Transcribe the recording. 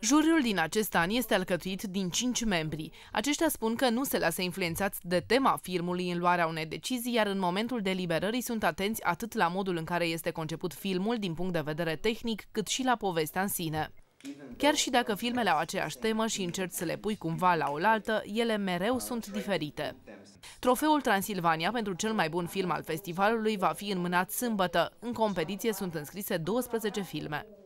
Juriul din acest an este alcătuit din cinci membri. Aceștia spun că nu se lasă influențați de tema filmului în luarea unei decizii, iar în momentul deliberării sunt atenți atât la modul în care este conceput filmul din punct de vedere tehnic, cât și la povestea în sine. Chiar și dacă filmele au aceeași temă și încerci să le pui cumva la oaltă, ele mereu sunt diferite. Trofeul Transilvania pentru cel mai bun film al festivalului va fi înmânat sâmbătă. În competiție sunt înscrise 12 filme.